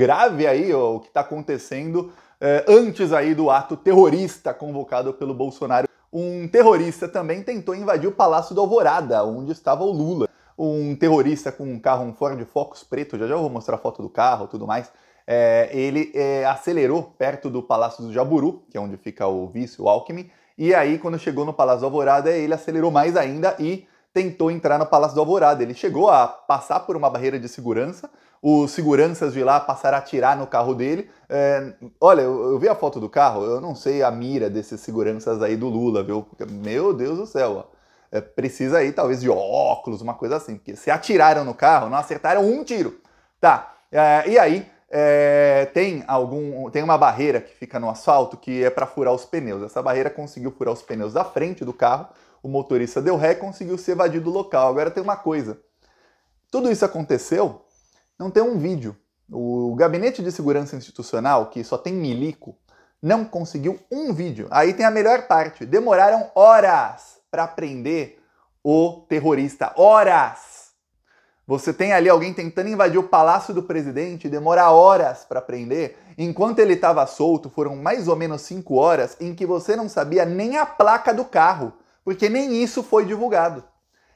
grave aí ó, o que está acontecendo é, antes aí do ato terrorista convocado pelo Bolsonaro. Um terrorista também tentou invadir o Palácio do Alvorada, onde estava o Lula. Um terrorista com um carro, um Ford Focus preto, já já vou mostrar a foto do carro tudo mais, é, ele é, acelerou perto do Palácio do Jaburu, que é onde fica o vice, o Alckmin, e aí quando chegou no Palácio do Alvorada, ele acelerou mais ainda e tentou entrar no Palácio do Alvorada. Ele chegou a passar por uma barreira de segurança, os seguranças de lá passaram a atirar no carro dele. É, olha, eu, eu, vi a foto do carro, eu não sei a mira desses seguranças aí do Lula, viu? Porque, meu Deus do céu, ó. É, precisa aí talvez de óculos, uma coisa assim, porque se atiraram no carro, não acertaram um tiro. Tá, é, e aí é, tem algum tem uma barreira que fica no asfalto que é para furar os pneus. Essa barreira conseguiu furar os pneus da frente do carro, o motorista deu ré e conseguiu se evadir do local. Agora tem uma coisa: tudo isso aconteceu, não tem um vídeo. O Gabinete de Segurança Institucional, que só tem milico, não conseguiu um vídeo. Aí tem a melhor parte: demoraram horas para prender o terrorista. Horas! Você tem ali alguém tentando invadir o palácio do presidente, demora horas para prender. Enquanto ele estava solto, foram mais ou menos cinco horas em que você não sabia nem a placa do carro porque nem isso foi divulgado.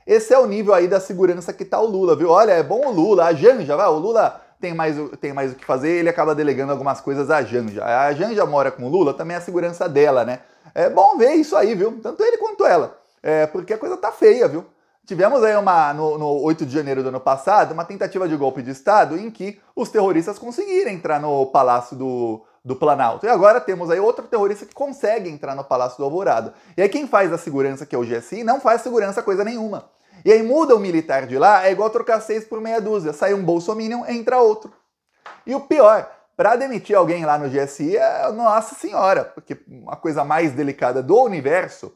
Esse é o nível aí da segurança que tá o Lula, viu? Olha, é bom o Lula, a Janja, vai, o Lula tem mais, tem mais o que fazer, ele acaba delegando algumas coisas à Janja. A Janja mora com o Lula, também é a segurança dela, né? É bom ver isso aí, viu? Tanto ele quanto ela. É, porque a coisa tá feia, viu? Tivemos aí uma, no, no 8 de janeiro do ano passado, uma tentativa de golpe de Estado em que os terroristas conseguiram entrar no palácio do, do Planalto. E agora temos aí outro terrorista que consegue entrar no Palácio do Alvorada. E aí quem faz a segurança, que é o GSI, não faz segurança coisa nenhuma. E aí muda o militar de lá, é igual trocar seis por meia dúzia. Sai um bolsominion, entra outro. E o pior, para demitir alguém lá no GSI é Nossa Senhora, porque a coisa mais delicada do universo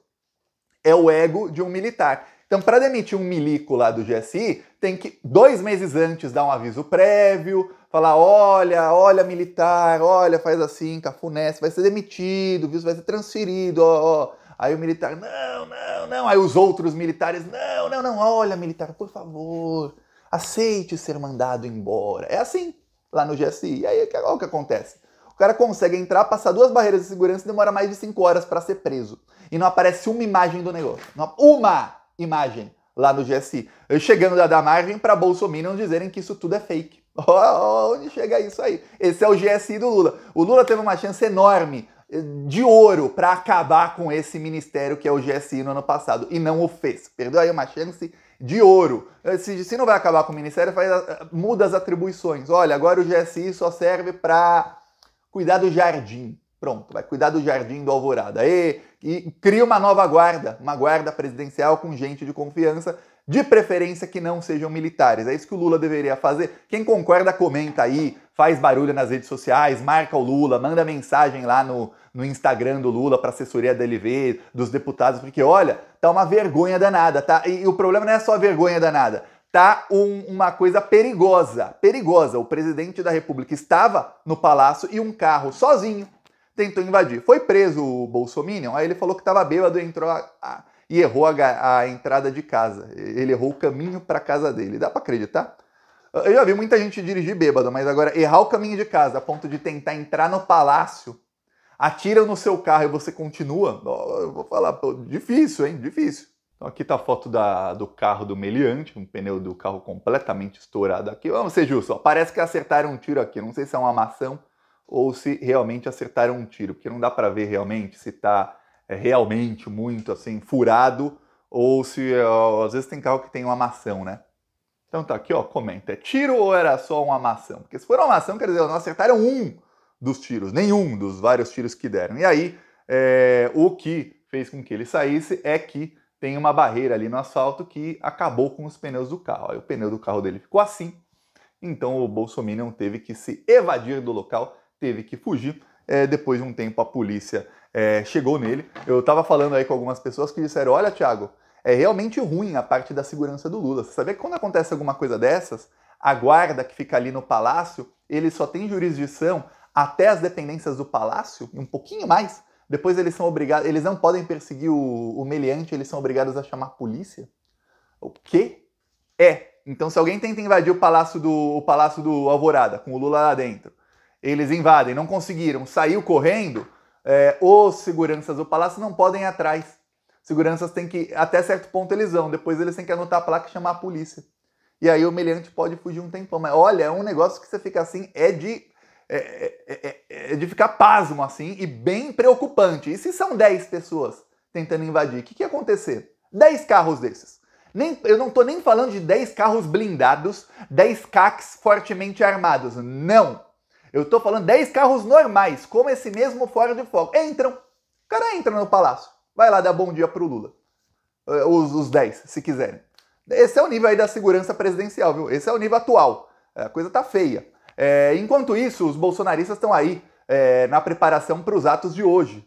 é o ego de um militar. Então, para demitir um milico lá do GSI, tem que, dois meses antes, dar um aviso prévio, falar: olha, olha, militar, olha, faz assim, cafuné, vai ser demitido, viu? vai ser transferido, ó, ó. Aí o militar, não, não, não. Aí os outros militares, não, não, não, olha, militar, por favor, aceite ser mandado embora. É assim lá no GSI. E aí, olha o que acontece. O cara consegue entrar, passar duas barreiras de segurança e demora mais de cinco horas para ser preso. E não aparece uma imagem do negócio. uma! imagem lá no GSI. Eh, chegando da margem para Bolsonaro dizerem que isso tudo é fake. Oh, onde chega isso aí? Esse é o GSI do Lula. O Lula teve uma chance enorme eh, de ouro para acabar com esse ministério que é o GSI no ano passado e não o fez. Perdeu aí uma chance de ouro. Eh, se, se não vai acabar com o ministério, faz, muda as atribuições. Olha, agora o GSI só serve para cuidar do jardim. Pronto, vai cuidar do jardim do Alvorada. E, e cria uma nova guarda, uma guarda presidencial com gente de confiança, de preferência que não sejam militares. É isso que o Lula deveria fazer. Quem concorda, comenta aí, faz barulho nas redes sociais, marca o Lula, manda mensagem lá no, no Instagram do Lula para assessoria da LV, dos deputados, porque olha, tá uma vergonha danada, tá? E, e o problema não é só vergonha danada, tá um, uma coisa perigosa, perigosa. O presidente da República estava no palácio e um carro sozinho tentou invadir. Foi preso o Bolsominion, aí ele falou que estava bêbado e entrou a, a, e errou a, a, entrada de casa. Ele errou o caminho para casa dele. Dá para acreditar? Eu já vi muita gente dirigir bêbado, mas agora errar o caminho de casa a ponto de tentar entrar no palácio, atiram no seu carro e você continua, eu vou falar, pô, difícil, hein? Difícil. Então aqui está a foto da, do carro do meliante, um pneu do carro completamente estourado aqui. Vamos ser justos, parece que acertaram um tiro aqui, não sei se é uma maçã ou se realmente acertaram um tiro, porque não dá para ver realmente se está é, realmente muito assim furado ou se ó, é, às vezes tem carro que tem uma maçã, né? Então tá aqui, ó, comenta. É tiro ou era só uma maçã? Porque se for uma maçã, quer dizer, não acertaram um dos tiros, nenhum dos vários tiros que deram. E aí, é, o que fez com que ele saísse é que tem uma barreira ali no asfalto que acabou com os pneus do carro. Aí o pneu do carro dele ficou assim, então o Bolsonaro teve que se evadir do local teve que fugir. É, depois de um tempo, a polícia é, chegou nele. Eu estava falando aí com algumas pessoas que disseram: Olha, Thiago, é realmente ruim a parte da segurança do Lula. Você sabia que quando acontece alguma coisa dessas, a guarda que fica ali no palácio, ele só tem jurisdição até as dependências do palácio e um pouquinho mais. Depois eles são obrigados, eles não podem perseguir o, o meliante, eles são obrigados a chamar a polícia. O quê? É. Então se alguém tenta invadir o palácio do o palácio do Alvorada com o Lula lá dentro, eles invadem, não conseguiram, saiu correndo. É, os seguranças do palácio não podem ir atrás. Seguranças têm que, até certo ponto, eles vão, depois eles têm que anotar a placa e chamar a polícia. E aí o meliante pode fugir um tempão. Mas olha, é um negócio que você fica assim, é de. É, é, é, é de ficar pasmo assim e bem preocupante. E se são 10 pessoas tentando invadir, o que, que ia acontecer? 10 carros desses. Nem, eu não estou nem falando de 10 carros blindados, 10 CACs fortemente armados. Não! Eu estou falando 10 carros normais, como esse mesmo fora de foco. Entram. O cara entra no palácio. Vai lá dar bom dia pro Lula. Eh, os, os 10, se quiserem. Esse é o nível aí da segurança presidencial, viu? Esse é o nível atual. Eh, a coisa tá feia. É, enquanto isso, os bolsonaristas estão aí é, na preparação para os atos de hoje.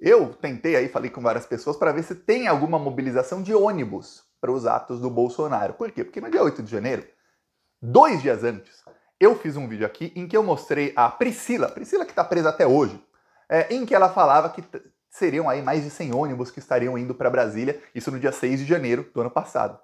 Eu tentei aí, falei com várias pessoas para ver se tem alguma mobilização de ônibus para os atos do Bolsonaro. Por quê? Porque no é dia 8 de janeiro, dois dias antes, eu fiz um vídeo aqui em que eu mostrei a Priscila, Priscila que está presa até hoje, é, em que ela falava que seriam aí mais de 100 ônibus que estariam indo para Brasília, isso no dia 6 de janeiro do ano passado.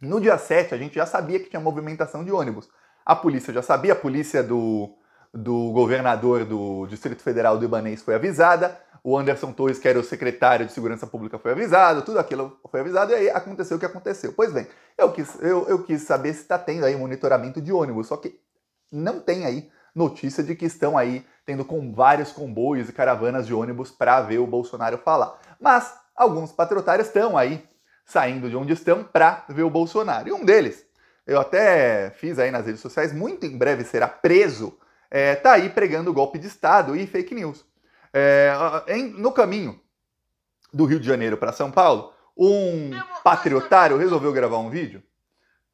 No dia 7, a gente já sabia que tinha movimentação de ônibus. A polícia já sabia, a polícia do, do governador do Distrito Federal do Ibanês foi avisada, o Anderson Torres, que era o secretário de Segurança Pública, foi avisado, tudo aquilo foi avisado, e aí aconteceu o que aconteceu. Pois bem, eu quis, eu, eu quis saber se está tendo aí monitoramento de ônibus, só que não tem aí notícia de que estão aí tendo com vários comboios e caravanas de ônibus para ver o Bolsonaro falar. Mas alguns patriotários estão aí saindo de onde estão para ver o Bolsonaro. E um deles, eu até fiz aí nas redes sociais, muito em breve será preso, é, tá aí pregando golpe de Estado e fake news é, em, no caminho do Rio de Janeiro para São Paulo, um patriotário resolveu gravar um vídeo,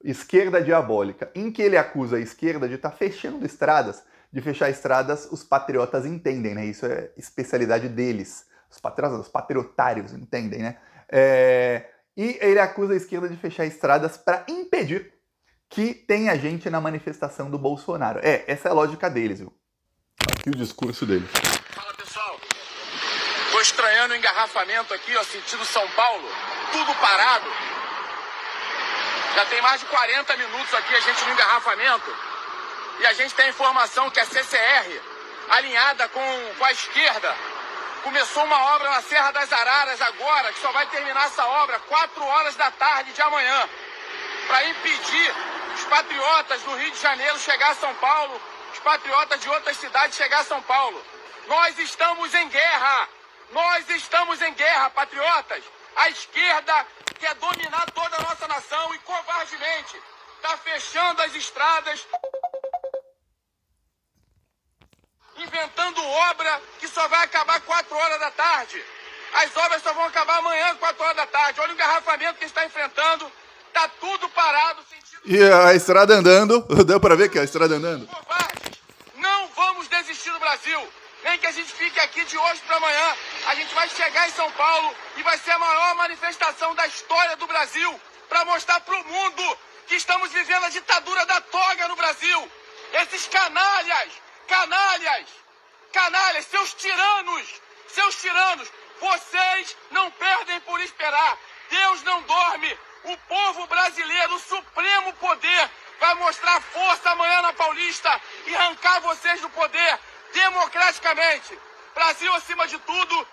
Esquerda Diabólica, em que ele acusa a esquerda de estar tá fechando estradas, de fechar estradas, os patriotas entendem, né? Isso é especialidade deles. Os patriotas, os patriotários entendem, né? É, e ele acusa a esquerda de fechar estradas para impedir que tenha gente na manifestação do Bolsonaro. É, essa é a lógica deles, viu? Aqui o discurso deles estranhando o engarrafamento aqui, ó, sentido São Paulo. Tudo parado. Já tem mais de 40 minutos aqui a gente no engarrafamento. E a gente tem a informação que a CCR, alinhada com, com a esquerda, começou uma obra na Serra das Araras agora, que só vai terminar essa obra 4 horas da tarde de amanhã, para impedir os patriotas do Rio de Janeiro chegar a São Paulo, os patriotas de outras cidades chegar a São Paulo. Nós estamos em guerra! Nós estamos em guerra, patriotas. A esquerda quer dominar toda a nossa nação e covardemente está fechando as estradas, inventando obra que só vai acabar 4 horas da tarde. As obras só vão acabar amanhã, 4 horas da tarde. Olha o engarrafamento que está enfrentando. está tudo parado. E a estrada andando. Deu para ver que é a estrada andando. Covardes, não vamos desistir do Brasil nem que a gente fique aqui de hoje para amanhã. A gente vai chegar em São Paulo e vai ser a maior manifestação da história do Brasil para mostrar para o mundo que estamos vivendo a ditadura da toga no Brasil. Esses canalhas, canalhas, canalhas, seus tiranos, seus tiranos, vocês não perdem por esperar. Deus não dorme. O povo brasileiro, o supremo poder, vai mostrar força amanhã na Paulista e arrancar vocês do poder democraticamente. Brasil acima de tudo.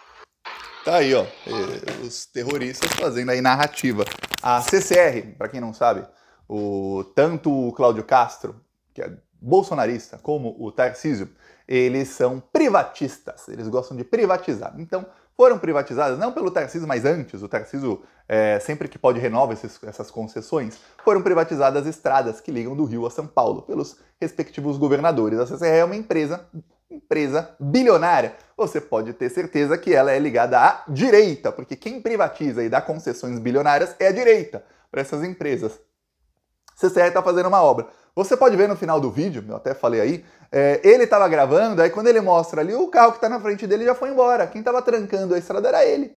Tá aí, ó. Eh, os terroristas fazendo aí narrativa. A CCR, para quem não sabe, o, tanto o Cláudio Castro, que é bolsonarista, como o Tarcísio, eles são privatistas. Eles gostam de privatizar. Então, foram privatizadas, não pelo Tarcísio, mas antes, o Tarcísio, é, sempre que pode, renova esses, essas concessões, foram privatizadas estradas que ligam do Rio a São Paulo, pelos respectivos governadores. A CCR é uma empresa empresa bilionária, você pode ter certeza que ela é ligada à direita, porque quem privatiza e dá concessões bilionárias é a direita para essas empresas. CCR está fazendo uma obra. Você pode ver no final do vídeo, eu até falei aí, é, ele estava gravando, aí quando ele mostra ali, o carro que está na frente dele já foi embora. Quem estava trancando a estrada era ele.